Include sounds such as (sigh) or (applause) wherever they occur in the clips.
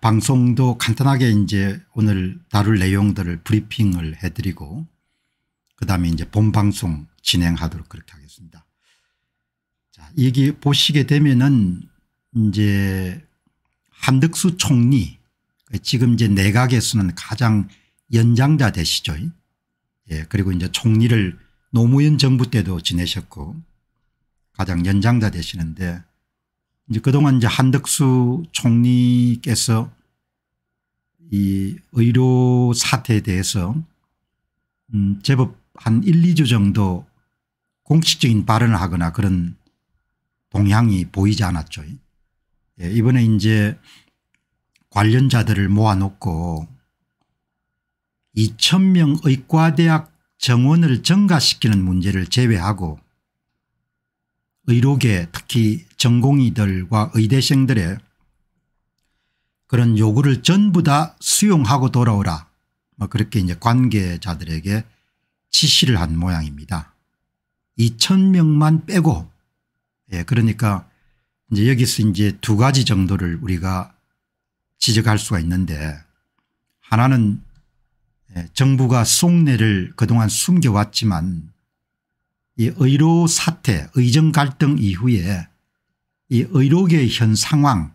방송도 간단하게 이제 오늘 다룰 내용들을 브리핑을 해드리고 그 다음에 이제 본방송 진행하도록 그렇게 하겠습니다. 자, 이게 보시게 되면은 이제 한덕수 총리 지금 이제 내각에서는 가장 연장자 되시죠. 예, 그리고 이제 총리를 노무현 정부 때도 지내셨고 가장 연장자 되시는데 이제 그동안 이제 한덕수 총리께서 이 의료 사태에 대해서 음 제법 한 1, 2주 정도 공식적인 발언을 하거나 그런 동향이 보이지 않았죠. 예, 이번에 이제 관련자들을 모아놓고 2,000명 의과대학 정원을 증가시키는 문제를 제외하고 의료계 특히 전공의들과 의대생들의 그런 요구를 전부 다 수용하고 돌아오라 뭐 그렇게 이제 관계자들에게 지시를 한 모양입니다. 2천명만 빼고 예 그러니까 이제 여기서 이제 두 가지 정도를 우리가 지적할 수가 있는데 하나는 예, 정부가 속내를 그동안 숨겨왔지만 이 의료 사태 의정 갈등 이후에 이 의료계의 현 상황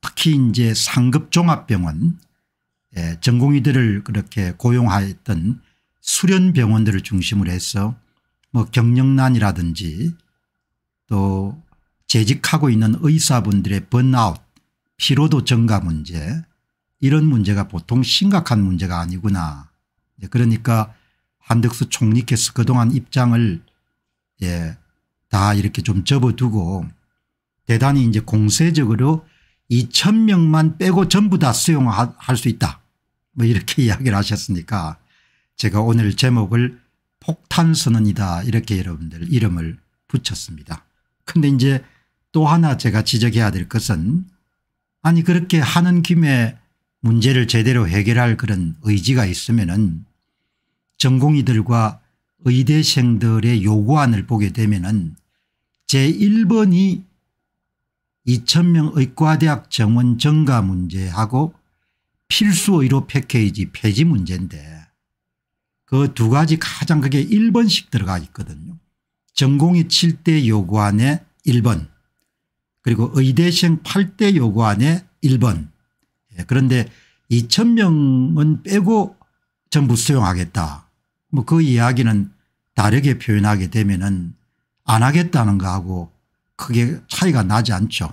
특히 이제 상급 종합병원 예, 전공의들을 그렇게 고용하였던 수련 병원들을 중심으로 해서 뭐 경영난이라든지 또 재직하고 있는 의사분들의 번아웃 피로도 증가 문제 이런 문제가 보통 심각한 문제가 아니구나. 예, 그러니까 한덕수 총리께서 그동안 입장을 예, 다 이렇게 좀 접어두고 대단히 이제 공세적으로 2천 명만 빼고 전부 다 수용할 수 있다 뭐 이렇게 (laughs) 이야기를 하셨으니까 제가 오늘 제목을 폭탄선언이다 이렇게 여러분들 이름을 붙였습니다. 근데 이제 또 하나 제가 지적해야 될 것은 아니 그렇게 하는 김에 문제를 제대로 해결할 그런 의지가 있으면 은 전공의들과 의대생들의 요구안을 보게 되면 은 제1번이 2,000명 의과대학 정원 증가 문제하고 필수의료 패키지 폐지 문제인데 그 두 가지 가장 크게 1번씩 들어가 있거든요. 전공이 7대 요구안에 1번 그리고 의대생 8대 요구안에 1번 예, 그런데 2,000명은 빼고 전부 수용하겠다. 뭐 그 이야기는 다르게 표현하게 되면은 안 하겠다는 거하고 크게 차이가 나지 않죠.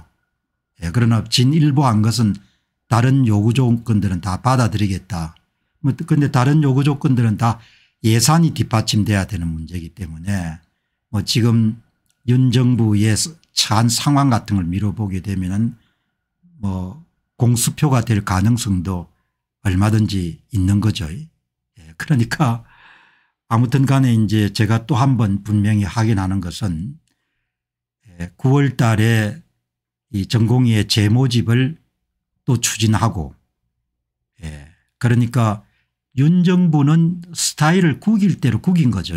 예, 그러나 진일보한 것은 다른 요구 조건들은 다 받아들이겠다. 그런데 뭐, 다른 요구 조건들은 다 예산이 뒷받침돼야 되는 문제이기 때문에 뭐 지금 윤 정부의 처한 상황 같은 걸 미뤄보게 되면은 뭐 공수표가 될 가능성도 얼마든지 있는 거죠. 예, 그러니까 아무튼 간에 이제 제가 또 한번 분명히 확인하는 것은 9월 달에 이 전공의의 재모집을 또 추진하고 예. 그러니까 윤 정부는 스타일을 구길 대로 구긴 거죠.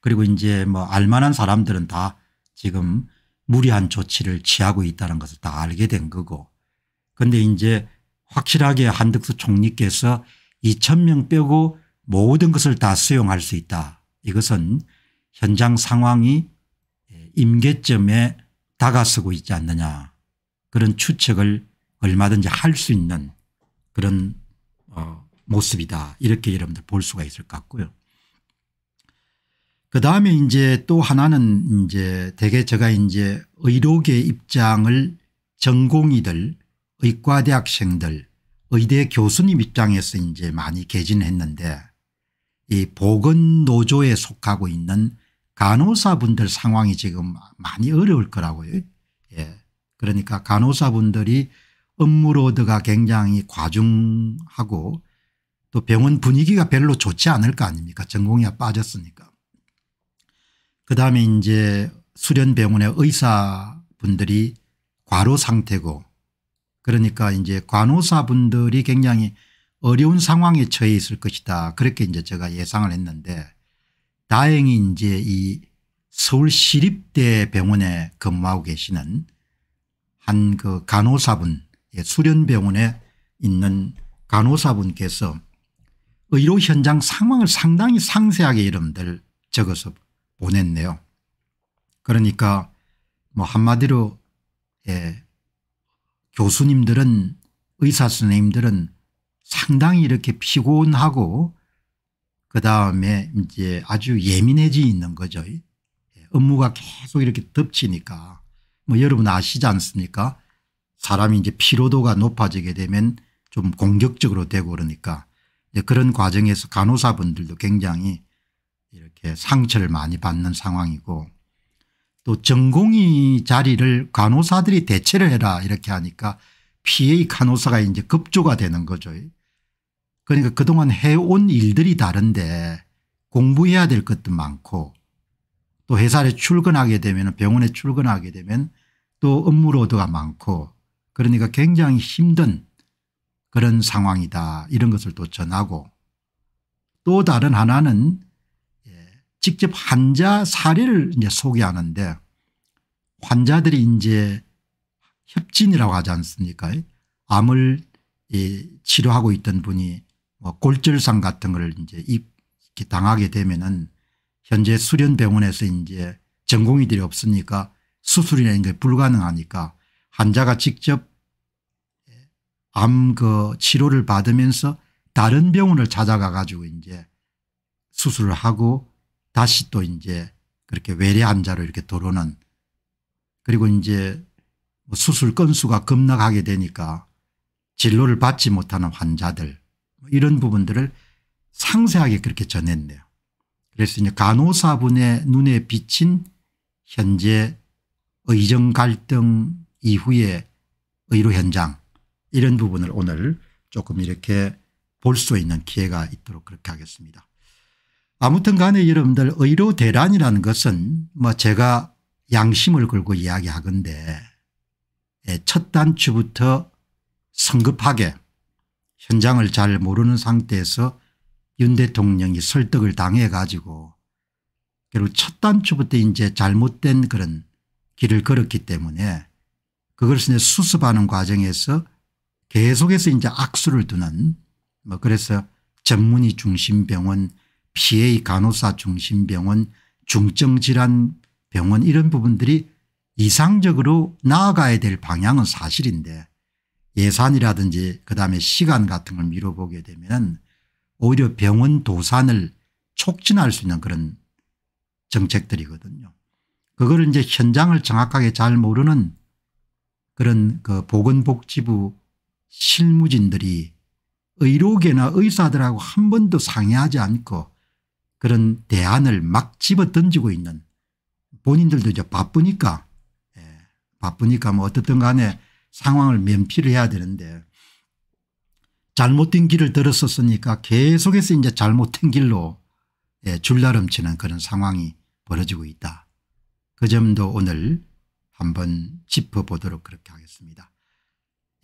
그리고 이제 뭐 알만한 사람들은 다 지금 무리한 조치를 취하고 있다는 것을 다 알게 된 거고 그런데 이제 확실하게 한덕수 총리께서 2천명 빼고 모든 것을 다 수용할 수 있다. 이것은 현장 상황이 임계점에 다가서고 있지 않느냐 그런 추측을 얼마든지 할 수 있는 그런 어 모습이다 이렇게 여러분들 볼 수가 있을 것 같고요. 그다음에 이제 또 하나는 이제 대개 제가 이제 의료계 입장을 전공의들 의과대학생들 의대 교수님 입장에서 이제 많이 개진했는데 이 보건노조에 속하고 있는 간호사분들 상황이 지금 많이 어려울 거라고요. 예. 그러니까 간호사분들이 업무로드가 굉장히 과중하고 또 병원 분위기가 별로 좋지 않을 거 아닙니까 전공이 빠졌으니까. 그다음에 이제 수련병원의 의사분들이 과로 상태고 그러니까 이제 간호사분들이 굉장히 어려운 상황에 처해 있을 것이다 그렇게 이제 제가 예상을 했는데 다행히 이제 이 서울시립대 병원에 근무하고 계시는 한 그 간호사분 수련병원에 있는 간호사분께서 의료 현장 상황을 상당히 상세하게 이름들 적어서 보냈네요. 그러니까 뭐 한마디로 예, 교수님들은 의사 선생님들은 상당히 이렇게 피곤하고 그 다음에 이제 아주 예민해지 있는 거죠. 업무가 계속 이렇게 덮치니까 뭐 여러분 아시지 않습니까 사람이 이제 피로도가 높아지게 되면 좀 공격적으로 되고 그러니까 그런 과정에서 간호사분들도 굉장히 이렇게 상처를 많이 받는 상황이고 또 전공의 자리를 간호사들이 대체를 해라 이렇게 하니까 PA 간호사가 이제 급조가 되는 거죠. 그러니까 그동안 해온 일들이 다른데 공부해야 될 것도 많고 또회사를 출근하게 되면 병원에 출근하게 되면 또 업무로드가 많고 그러니까 굉장히 힘든 그런 상황이다 이런 것을 또 전하고 또 다른 하나는 예, 직접 환자 사례를 이제 소개하는데 환자들이 이제 협진이라고 하지 않습니까 암을 예, 치료하고 있던 분이 뭐 골절상 같은 걸 이제 이렇게 당하게 되면은 현재 수련병원에서 이제 전공의들이 없으니까 수술이나는게 불가능하니까 환자가 직접 암 그 치료를 받으면서 다른 병원을 찾아가 가지고 이제 수술을 하고 다시 또 이제 그렇게 외래 환자로 이렇게 들어오는 그리고 이제 뭐 수술 건수가 급락하게 되니까 진료를 받지 못하는 환자들 뭐 이런 부분들을 상세하게 그렇게 전했네요. 그래서 이제 간호사분의 눈에 비친 현재 의정 갈등 이후의 의료 현장 이런 부분을 오늘 조금 이렇게 볼 수 있는 기회가 있도록 그렇게 하겠습니다. 아무튼 간에 여러분들 의료 대란이라는 것은 뭐 제가 양심을 걸고 이야기하건데 예, 첫 단추부터 성급하게 현장을 잘 모르는 상태에서 윤 대통령이 설득을 당해 가지고 결국 첫 단추부터 이제 잘못된 그런 길을 걸었기 때문에 그것을 이제 수습하는 과정에서 계속해서 이제 악수를 두는 뭐 그래서 전문의 중심병원 PA 간호사 중심병원 중증질환 병원 이런 부분들이 이상적으로 나아가야 될 방향은 사실인데 예산이라든지 그다음에 시간 같은 걸 미뤄보게 되면 오히려 병원 도산을 촉진할 수 있는 그런 정책들이거든요. 그거를 이제 현장을 정확하게 잘 모르는 그런 그 보건복지부 실무진들이 의료계나 의사들하고 한 번도 상의하지 않고 그런 대안을 막 집어 던지고 있는 본인들도 이제 바쁘니까 예. 바쁘니까 뭐 어떻든 간에 상황을 면피를 해야 되는데 잘못된 길을 들었었으니까 계속해서 이제 잘못된 길로 예, 줄다름치는 그런 상황이 벌어지고 있다. 그 점도 오늘 한번 짚어보도록 그렇게 하겠습니다.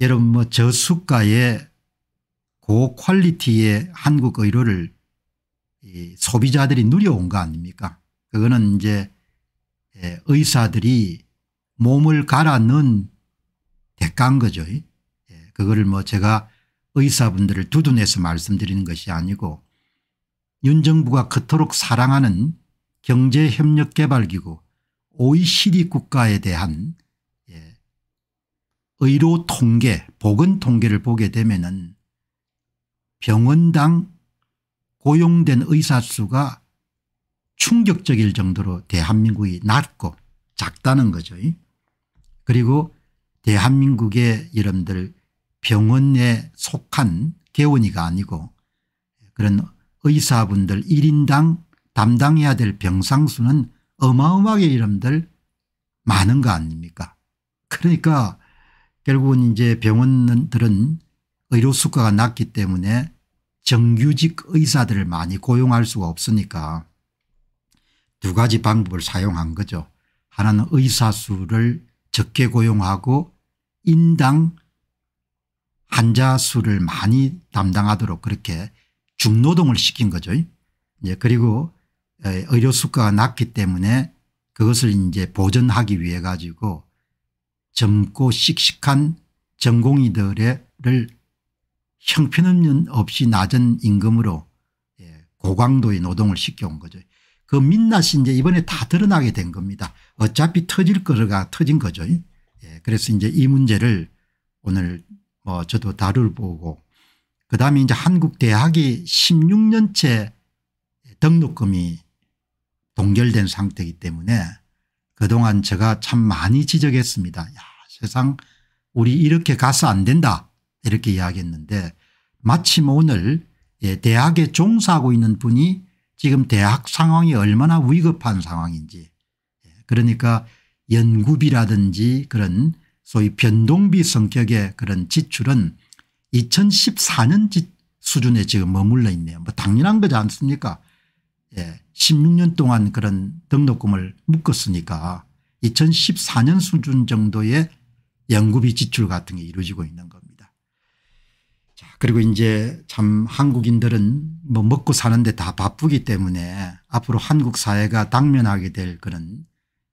여러분 뭐 저수가의 고퀄리티의 한국 의료를 소비자들이 누려온 거 아닙니까 그거는 이제 예, 의사들이 몸을 갈아 넣은 대가한 거죠. 예. 그거를 뭐 제가 의사분들을 두둔해서 말씀드리는 것이 아니고 윤 정부가 그토록 사랑하는 경제협력개발기구 OECD 국가에 대한 예, 의료 통계 보건 통계를 보게 되면 은 병원당 고용된 의사 수가 충격적일 정도로 대한민국이 낮고 작다는 거죠. 그리고 대한민국의 이름들 병원에 속한 개원이가 아니고 그런 의사분들 1인당 담당해야 될 병상수는 어마어마하게 이름들 많은 거 아닙니까 그러니까 결국은 이제 병원들은 의료 수가가 낮기 때문에 정규직 의사들을 많이 고용할 수가 없으니까 두 가지 방법을 사용한 거죠. 하나는 의사 수를 적게 고용하고 인당 환자 수를 많이 담당하도록 그렇게 중노동을 시킨 거죠. 이제 그리고 의료 수가가 낮기 때문에 그것을 이제 보전하기 위해 가지고 젊고 씩씩한 전공의들을 형편없이 낮은 임금으로 예, 고강도의 노동을 시켜온 거죠. 그 민낯이 이제 이번에 다 드러나게 된 겁니다. 어차피 터질 거가 터진 거죠. 예, 그래서 이제 이 문제를 오늘 뭐 저도 다룰 보고 그다음에 이제 한국 대학이 16년째 등록금이 동결된 상태이기 때문에 그동안 제가 참 많이 지적했습니다. 야, 세상 우리 이렇게 가서 안 된다 이렇게 이야기했는데 마침 오늘 예, 대학에 종사하고 있는 분이 지금 대학 상황이 얼마나 위급한 상황인지 예, 그러니까 연구비라든지 그런 소위 변동비 성격의 그런 지출은 2014년 수준에 지금 머물러 있네요. 뭐 당연한 거지 않습니까? 예. 16년 동안 그런 등록금을 묶었으니까 2014년 수준 정도의 연구비 지출 같은 게 이루어지고 있는 겁니다. 자, 그리고 이제 참 한국인들은 뭐 먹고 사는데 다 바쁘기 때문에 앞으로 한국 사회가 당면하게 될 그런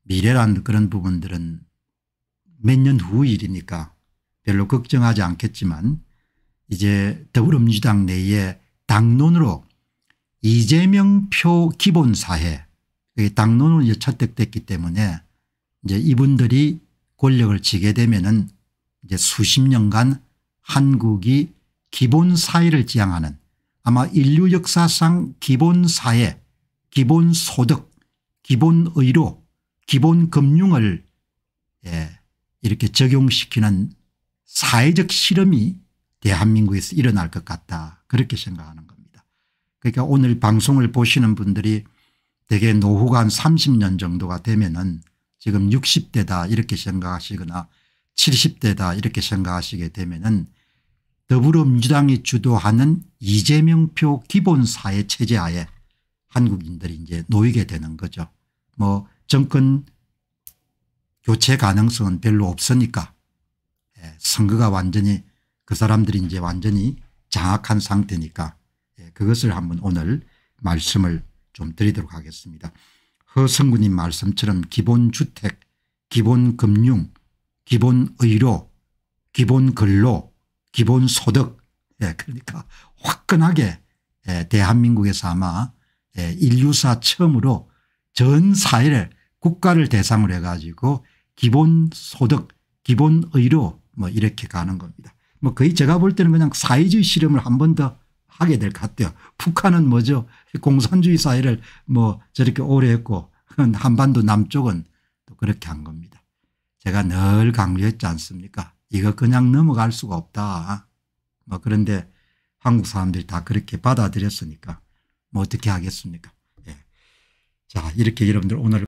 미래란 그런 부분들은 몇 년 후 일이니까 별로 걱정하지 않겠지만 이제 더불어민주당 내에 당론으로 이재명 표 기본 사회 그게 당론으로 이제 채택됐기 때문에 이제 이분들이 권력을 지게 되면은 이제 수십 년간 한국이 기본 사회를 지향하는 아마 인류 역사상 기본 사회, 기본 소득, 기본 의료, 기본 금융을 예, 이렇게 적용시키는 사회적 실험이 대한민국에서 일어날 것 같다 그렇게 생각하는 겁니다. 그러니까 오늘 방송을 보시는 분들이 대개 노후가 한 30년 정도가 되면 은 지금 60대다 이렇게 생각하시거나 70대다 이렇게 생각하시게 되면 은 더불어민주당이 주도하는 이재명표 기본사회 체제 하에 한국인들이 이제 놓이게 되는 거죠. 뭐 정권 교체 가능성은 별로 없으니까 예, 선거가 완전히 그 사람들이 이제 완전히 장악한 상태니까 예, 그것을 한번 오늘 말씀을 좀 드리도록 하겠습니다. 허성군님 말씀처럼 기본주택, 기본금융, 기본의료, 기본근로 기본소득 예, 그러니까 화끈하게 예, 대한민국에서 아마 예, 인류사 처음으로 전 사회를 국가를 대상으로 해가지고 기본소득 기본의료 뭐 이렇게 가는 겁니다. 뭐 거의 제가 볼 때는 그냥 사회주의 실험을 한 번 더 하게 될 것 같아요. 북한은 뭐죠 공산주의 사회를 뭐 저렇게 오래 했고 (laughs) 한반도 남쪽은 또 그렇게 한 겁니다. 제가 늘 강조했지 않습니까 이거 그냥 넘어갈 수가 없다. 뭐 그런데 한국 사람들이 다 그렇게 받아들였으니까 뭐 어떻게 하겠습니까. 예. 자 이렇게 여러분들 오늘